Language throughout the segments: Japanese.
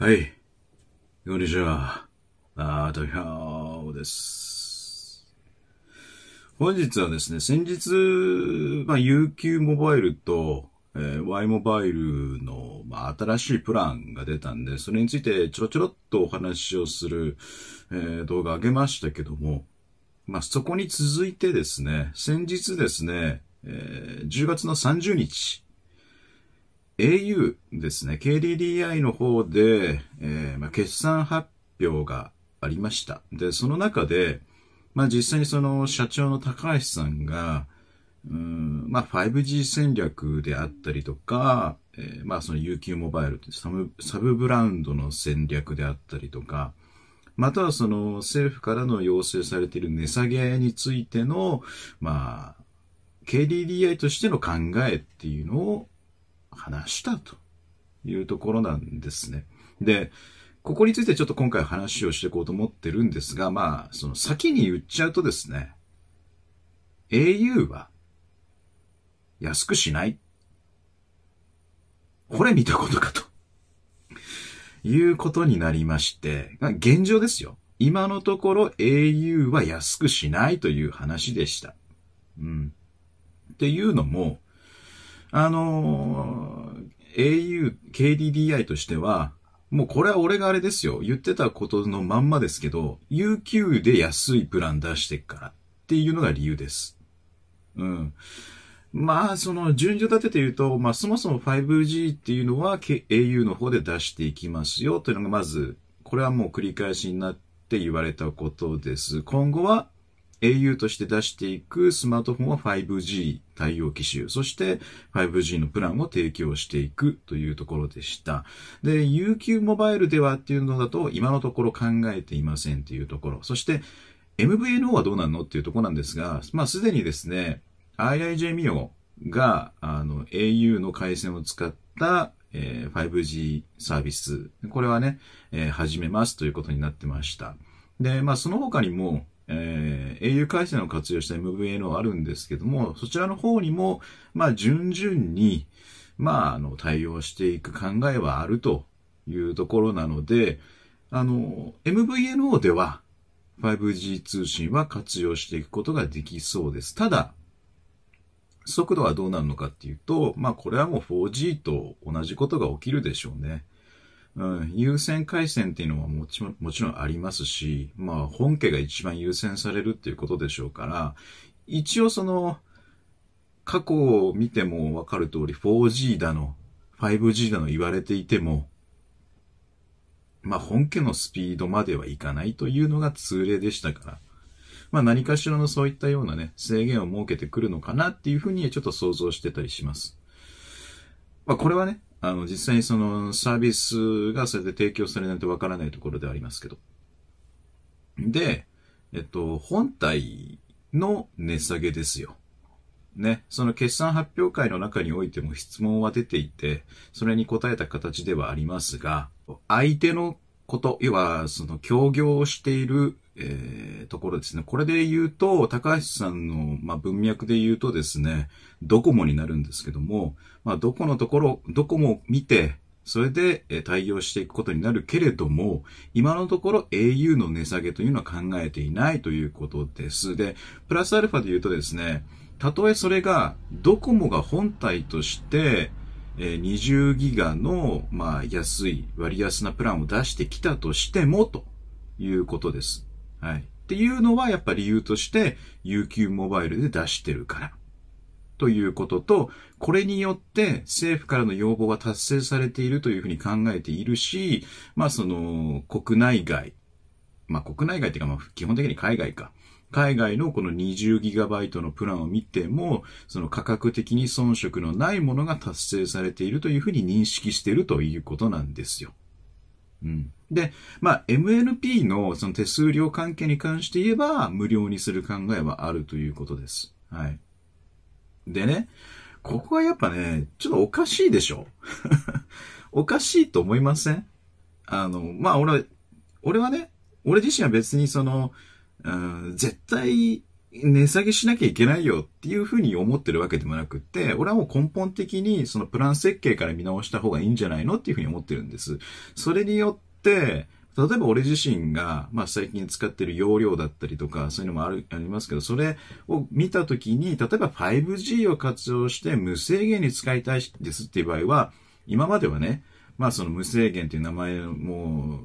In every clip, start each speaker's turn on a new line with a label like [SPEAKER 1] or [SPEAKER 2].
[SPEAKER 1] はい。こんにちは。あーとひゃーです。本日はですね、先日、まあ、UQ モバイルと、えー、Y モバイルの、まあ、新しいプランが出たんで、それについてちょろちょろっとお話をする、えー、動画上げましたけども、まあ、そこに続いてですね、先日ですね、えー、10月の30日、au ですね、KDDI の方で、えー、まあ、決算発表がありました。で、その中で、まあ、実際にその社長の高橋さんが、うん、まあ、5G 戦略であったりとか、えー、まあ、その UQ モバイルサブ、サブブランドの戦略であったりとか、またはその政府からの要請されている値下げについての、まあ、KDDI としての考えっていうのを、話したというところなんですね。で、ここについてちょっと今回話をしていこうと思ってるんですが、まあ、その先に言っちゃうとですね、au は安くしない。これ見たことかと。いうことになりまして、現状ですよ。今のところ au は安くしないという話でした。うん。っていうのも、あのー、au、KDDI としては、もうこれは俺があれですよ。言ってたことのまんまですけど、UQ で安いプラン出してっからっていうのが理由です。うん。まあ、その順序立てて言うと、まあ、そもそも 5G っていうのは、K、au の方で出していきますよというのがまず、これはもう繰り返しになって言われたことです。今後は au として出していくスマートフォンは 5G 対応機種、そして 5G のプランを提供していくというところでした。で、UQ モバイルではっていうのだと今のところ考えていませんっていうところ。そして MVNO はどうなのっていうところなんですが、まあすでにですね、IIJ ミオが、あの、au の回線を使った、えー、5G サービス。これはね、えー、始めますということになってました。で、まあ、その他にも、えー、au 回線を活用した MVNO あるんですけども、そちらの方にも、まあ、順々に、まあ、あの、対応していく考えはあるというところなので、あの、MVNO では 5G 通信は活用していくことができそうです。ただ、速度はどうなるのかっていうと、まあこれはもう 4G と同じことが起きるでしょうね。うん、優先回線っていうのはもちもちろんありますし、まあ本家が一番優先されるっていうことでしょうから、一応その、過去を見てもわかる通り 4G だの、5G だの言われていても、まあ本家のスピードまではいかないというのが通例でしたから、まあ何かしらのそういったようなね、制限を設けてくるのかなっていうふうにちょっと想像してたりします。まあこれはね、あの、実際にそのサービスがそれで提供されないとわからないところではありますけど。で、えっと、本体の値下げですよ。ね、その決算発表会の中においても質問は出ていて、それに答えた形ではありますが、相手のこと、要はその協業をしているえー、ところですね。これで言うと、高橋さんの、まあ、文脈で言うとですね、ドコモになるんですけども、まあ、どこのところ、ドコモを見て、それで対応していくことになるけれども、今のところ au の値下げというのは考えていないということです。で、プラスアルファで言うとですね、たとえそれがドコモが本体として、20ギガの、まあ、安い、割安なプランを出してきたとしても、ということです。はい。っていうのはやっぱ理由として UQ モバイルで出してるから。ということと、これによって政府からの要望が達成されているというふうに考えているし、まあその国内外、まあ国内外っていうかまあ基本的に海外か。海外のこの 20GB のプランを見ても、その価格的に遜色のないものが達成されているというふうに認識しているということなんですよ。うん。で、まあ、MLP のその手数料関係に関して言えば、無料にする考えはあるということです。はい。でね、ここはやっぱね、ちょっとおかしいでしょ おかしいと思いませんあの、まあ、俺、俺はね、俺自身は別にその、うん、絶対値下げしなきゃいけないよっていうふうに思ってるわけでもなくって、俺はもう根本的にそのプラン設計から見直した方がいいんじゃないのっていうふうに思ってるんです。それによって、例えば俺自身が、まあ、最近使ってる容量だったりとか、そういうのもある、ありますけど、それを見たときに、例えば 5G を活用して無制限に使いたいですっていう場合は、今まではね、まあその無制限っていう名前も、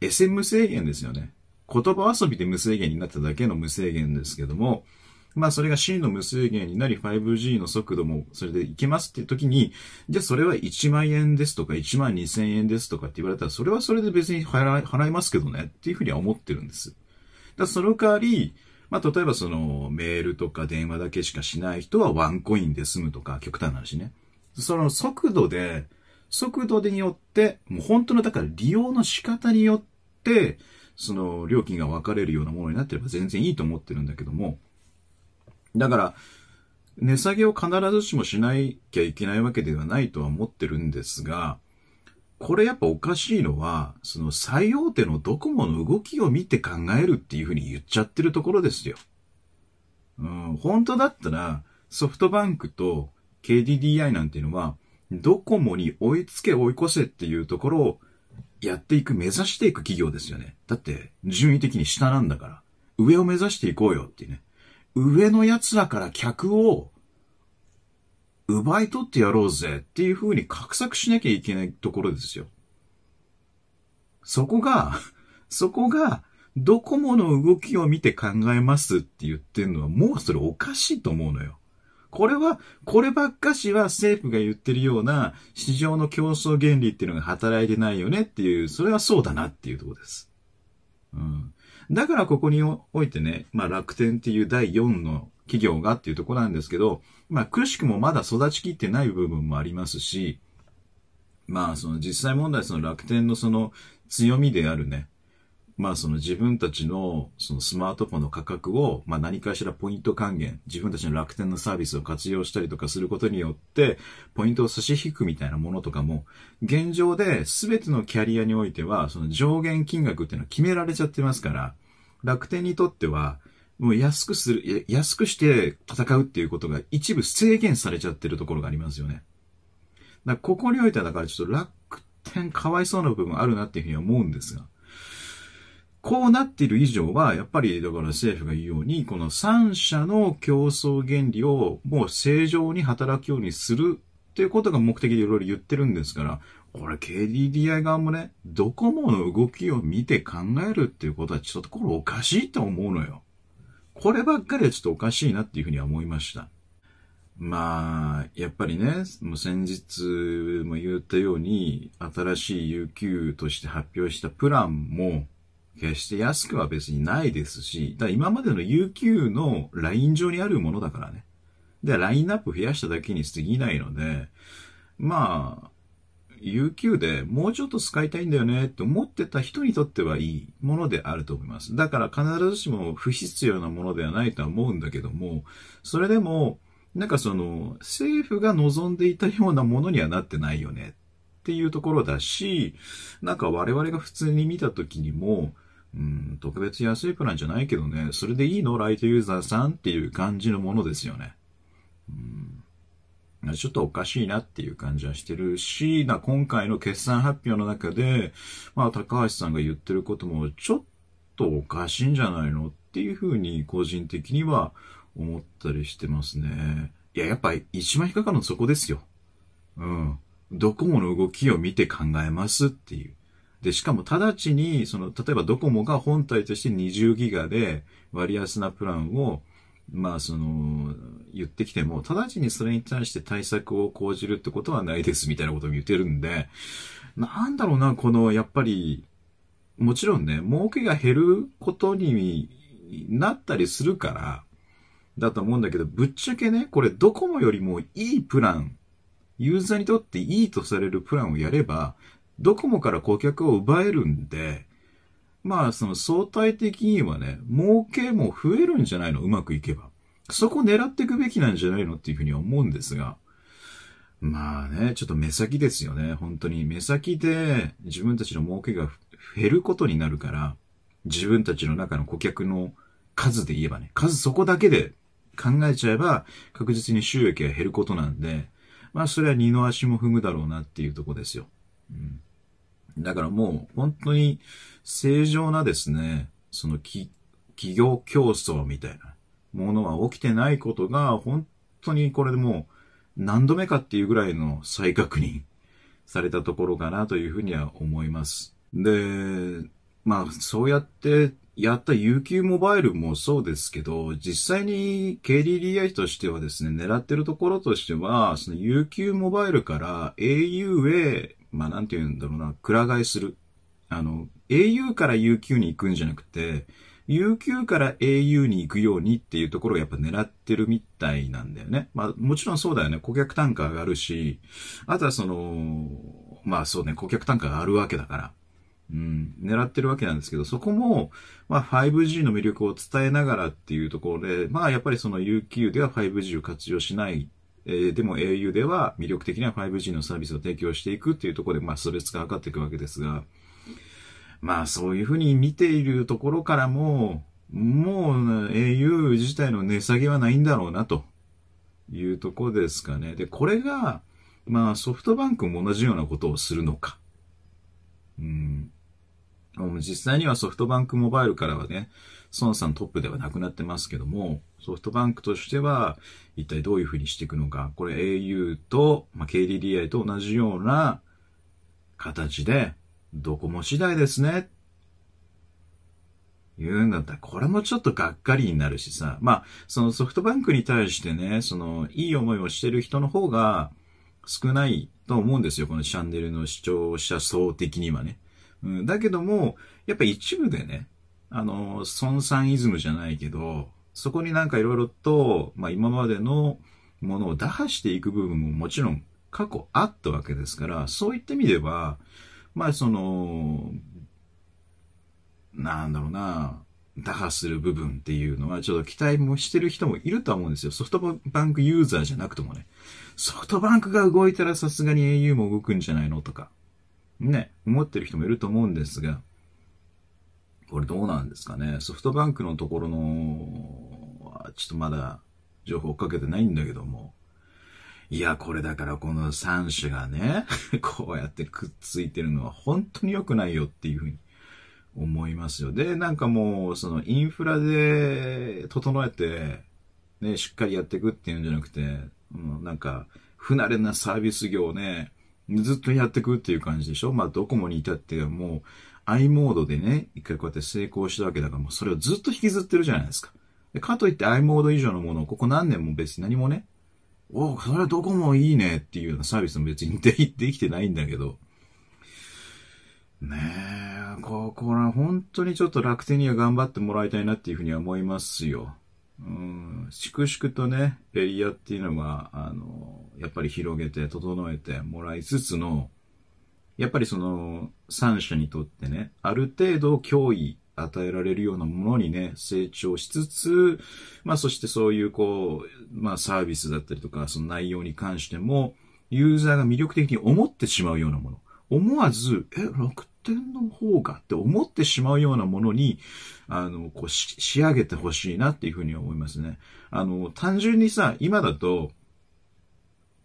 [SPEAKER 1] SM 制限ですよね。言葉遊びで無制限になっただけの無制限ですけども、まあそれが C の無制限になり 5G の速度もそれでいけますっていう時に、じゃあそれは1万円ですとか1万2千円ですとかって言われたら、それはそれで別に払いますけどねっていうふうには思ってるんです。だその代わり、まあ例えばそのメールとか電話だけしかしない人はワンコインで済むとか、極端な話ね。その速度で、速度でによって、もう本当のだから利用の仕方によって、その料金が分かれるようなものになってれば全然いいと思ってるんだけども、だから、値下げを必ずしもしなきゃいけないわけではないとは思ってるんですが、これやっぱおかしいのは、その最大手のドコモの動きを見て考えるっていうふうに言っちゃってるところですよ。うん、本当だったら、ソフトバンクと KDDI なんていうのは、ドコモに追いつけ追い越せっていうところをやっていく、目指していく企業ですよね。だって、順位的に下なんだから。上を目指していこうよっていうね。上の奴らから客を奪い取ってやろうぜっていう風に画策しなきゃいけないところですよ。そこが、そこが、ドコモの動きを見て考えますって言ってんのはもうそれおかしいと思うのよ。これは、こればっかしは政府が言ってるような市場の競争原理っていうのが働いてないよねっていう、それはそうだなっていうところです。うん。だからここにおいてね、まあ楽天っていう第4の企業がっていうところなんですけど、まあくしくもまだ育ちきってない部分もありますし、まあその実際問題その楽天のその強みであるね、まあその自分たちのそのスマートフォンの価格を、まあ何かしらポイント還元、自分たちの楽天のサービスを活用したりとかすることによって、ポイントを差し引くみたいなものとかも、現状で全てのキャリアにおいては、その上限金額っていうのは決められちゃってますから、楽天にとっては、もう安くする、安くして戦うっていうことが一部制限されちゃってるところがありますよね。だここにおいてはだからちょっと楽天かわいそうな部分あるなっていうふうに思うんですが。こうなっている以上は、やっぱり、だから政府が言うように、この3社の競争原理をもう正常に働くようにするっていうことが目的でいろいろ言ってるんですから、これ KDDI 側もね、ドコモの動きを見て考えるっていうことはちょっとこれおかしいと思うのよ。こればっかりはちょっとおかしいなっていうふうには思いました。まあ、やっぱりね、もう先日も言ったように、新しい UQ として発表したプランも、決して安くは別にないですし、だ今までの UQ のライン上にあるものだからね。で、ラインナップ増やしただけに過ぎないので、まあ、UQ でもうちょっと使いたいんだよねって思ってた人にとってはいいものであると思います。だから必ずしも不必要なものではないとは思うんだけども、それでも、なんかその、政府が望んでいたようなものにはなってないよねっていうところだし、なんか我々が普通に見た時にも、うん、特別安いプランじゃないけどね、それでいいのライトユーザーさんっていう感じのものですよね。うん、ちょっとおかしいなっていう感じはしてるし、な今回の決算発表の中で、まあ、高橋さんが言ってることもちょっとおかしいんじゃないのっていうふうに個人的には思ったりしてますね。いや、やっぱり一番引っかかるのそこですよ。うん。ドコモの動きを見て考えますっていう。で、しかも直ちに、その、例えばドコモが本体として20ギガで割安なプランを、まあ、その、言ってきても、直ちにそれに対して対策を講じるってことはないですみたいなことを言ってるんで、なんだろうな、この、やっぱり、もちろんね、儲けが減ることになったりするから、だと思うんだけど、ぶっちゃけね、これドコモよりもいいプラン、ユーザーにとっていいとされるプランをやれば、ドコモから顧客を奪えるんで、まあ、その相対的にはね、儲けも増えるんじゃないのうまくいけば。そこ狙っていくべきなんじゃないのっていうふうに思うんですが、まあね、ちょっと目先ですよね。本当に目先で自分たちの儲けが減ることになるから、自分たちの中の顧客の
[SPEAKER 2] 数で言えば
[SPEAKER 1] ね、数そこだけで考えちゃえば確実に収益が減ることなんで、まあそれは二の足も踏むだろうなっていうとこですよ。うん、だからもう本当に正常なですね、その企業競争みたいなものは起きてないことが本当にこれでもう何度目かっていうぐらいの再確認されたところかなというふうには思います。で、まあそうやってやった UQ モバイルもそうですけど、実際に KDDI としてはですね、狙ってるところとしては、その UQ モバイルから au へまあなんて言うんだろうな、くら替えする。あの、au から UQ に行くんじゃなくて、UQ から au に行くようにっていうところをやっぱ狙ってるみたいなんだよね。まあもちろんそうだよね。顧客単価上がるし、あとはその、まあそうね、顧客単価があるわけだから。うん、狙ってるわけなんですけど、そこも、まあ 5G の魅力を伝えながらっていうところで、まあやっぱりその UQ では 5G を活用しないえー、でも au では魅力的な 5G のサービスを提供していくっていうところで、まあ、差別化を図っていくわけですが、まあ、そういうふうに見ているところからも、もう au 自体の値下げはないんだろうなというところですかね。で、これが、まあ、ソフトバンクも同じようなことをするのか。うん。実際にはソフトバンクモバイルからはね、孫さんトップではなくなってますけども、ソフトバンクとしては一体どういうふうにしていくのか、これ au と、まあ、KDDI と同じような形で、ドコモ次第ですね。言うんだったら、これもちょっとがっかりになるしさ。まあ、そのソフトバンクに対してね、その、いい思いをしてる人の方が少ないと思うんですよ。このチャンネルの視聴者層的にはね。うん、だけども、やっぱ一部でね、あの、孫さんイズムじゃないけど、そこになんかいろいろと、まあ今までのものを打破していく部分ももちろん過去あったわけですから、そういった意味では、まあその、なんだろうな、打破する部分っていうのは、ちょっと期待もしてる人もいるとは思うんですよ。ソフトバンクユーザーじゃなくともね。ソフトバンクが動いたらさすがに au も動くんじゃないのとか、ね、思ってる人もいると思うんですが、これどうなんですかね。ソフトバンクのところの、ちょっとまだ情報追っかけてないんだけども。いや、これだからこの3種がね、こうやってくっついてるのは本当に良くないよっていうふうに思いますよ。で、なんかもう、そのインフラで整えて、ね、しっかりやっていくっていうんじゃなくて、うん、なんか、不慣れなサービス業をね、ずっとやっていくっていう感じでしょまあ、ドコモに至ってはもう、i モードでね、一回こうやって成功したわけだから、もうそれをずっと引きずってるじゃないですか。でかといって i モード以上のものをここ何年も別に何もね、おそれはどこもいいねっていうようなサービスも別にでき てないんだけど、ねえ、こ、こら本当にちょっと楽天には頑張ってもらいたいなっていうふうには思いますよ。うん、粛々とね、エリアっていうのは、あの、やっぱり広げて、整えてもらいつつの、やっぱりその、三者にとってね、ある程度脅威与えられるようなものにね、成長しつつ、まあそしてそういうこう、まあサービスだったりとか、その内容に関しても、ユーザーが魅力的に思ってしまうようなもの。思わず、え、楽天の方がって思ってしまうようなものに、あの、こう仕上げてほしいなっていうふうに思いますね。あの、単純にさ、今だと、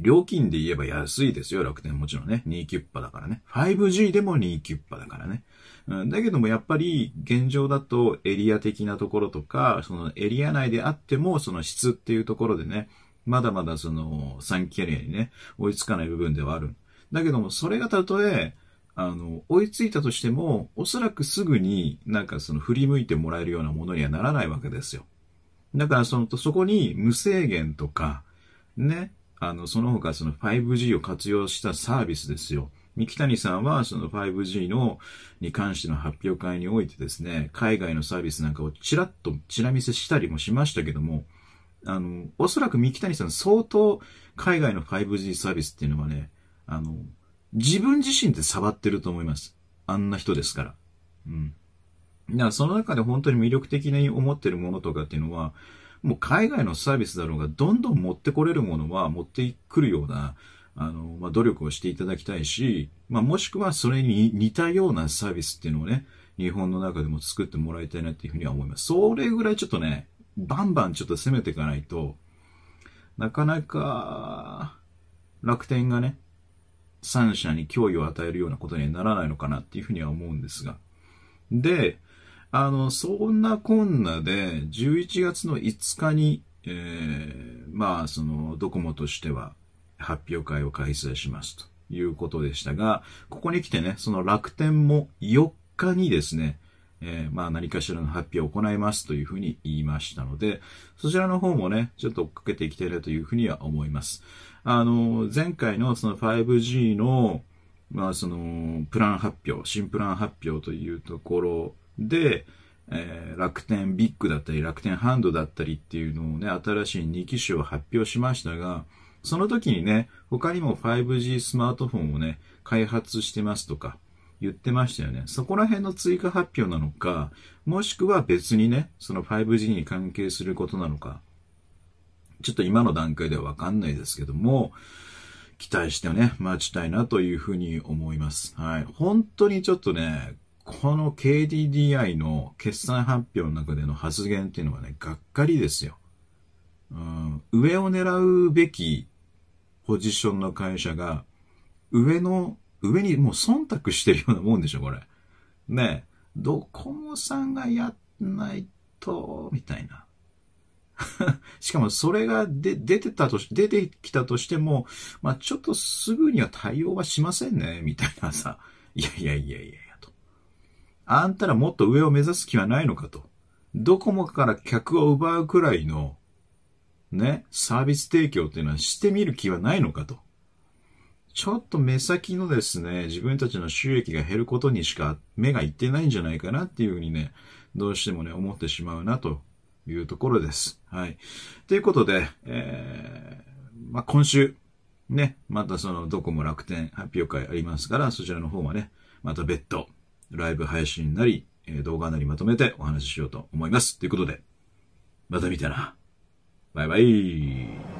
[SPEAKER 1] 料金で言えば安いですよ、楽天もちろんね。2キュッパだからね。5G でも2キュッパだからね。うん、だけどもやっぱり現状だとエリア的なところとか、そのエリア内であってもその質っていうところでね、まだまだその3キャリアにね、追いつかない部分ではある。だけどもそれがたとえ、あの、追いついたとしても、おそらくすぐになんかその振り向いてもらえるようなものにはならないわけですよ。だからその、そこに無制限とか、ね、あの、その他その 5G を活用したサービスですよ。三木谷さんはその 5G のに関しての発表会においてですね、海外のサービスなんかをちらっとちら見せしたりもしましたけども、あの、おそらく三木谷さん相当海外の 5G サービスっていうのはね、あの、自分自身で触ってると思います。あんな人ですから。うん。だからその中で本当に魅力的に思ってるものとかっていうのは、もう海外のサービスだろうが、どんどん持ってこれるものは持ってくるような、あの、まあ、努力をしていただきたいし、まあ、もしくはそれに似たようなサービスっていうのをね、日本の中でも作ってもらいたいなっていうふうには思います。それぐらいちょっとね、バンバンちょっと攻めていかないと、なかなか、楽天がね、三社に脅威を与えるようなことにはならないのかなっていうふうには思うんですが。で、あの、そんなこんなで、11月の5日に、えー、まあ、その、ドコモとしては、発表会を開催しますということでしたが、ここに来てね、その楽天も4日にですね、えー、まあ何かしらの発表を行いますというふうに言いましたので、そちらの方もね、ちょっと追っかけていきたいなというふうには思います。あの、前回のその 5G の、まあその、プラン発表、新プラン発表というところで、えー、楽天ビッグだったり楽天ハンドだったりっていうのをね、新しい2機種を発表しましたが、その時にね、他にも 5G スマートフォンをね、開発してますとか言ってましたよね。そこら辺の追加発表なのか、もしくは別にね、その 5G に関係することなのか、ちょっと今の段階ではわかんないですけども、期待してね、待ちたいなというふうに思います。はい。本当にちょっとね、この KDDI の決算発表の中での発言っていうのはね、がっかりですよ。うん、上を狙うべきポジションの会社が、上の、上にもう忖度してるようなもんでしょ、これ。ねドコモさんがやんないと、みたいな。しかもそれがで出てたとし、出てきたとしても、まあちょっとすぐには対応はしませんね、みたいなさ。いやいやいやいや。あんたらもっと上を目指す気はないのかと。ドコモから客を奪うくらいの、ね、サービス提供っていうのはしてみる気はないのかと。ちょっと目先のですね、自分たちの収益が減ることにしか目がいってないんじゃないかなっていうふうにね、どうしてもね、思ってしまうなというところです。はい。ということで、えー、まあ、今週、ね、またそのドコモ楽天発表会ありますから、そちらの方はね、また別途ライブ配信なり、え動画なりまとめてお話ししようと思います。ということで、また見てな。バイバイ。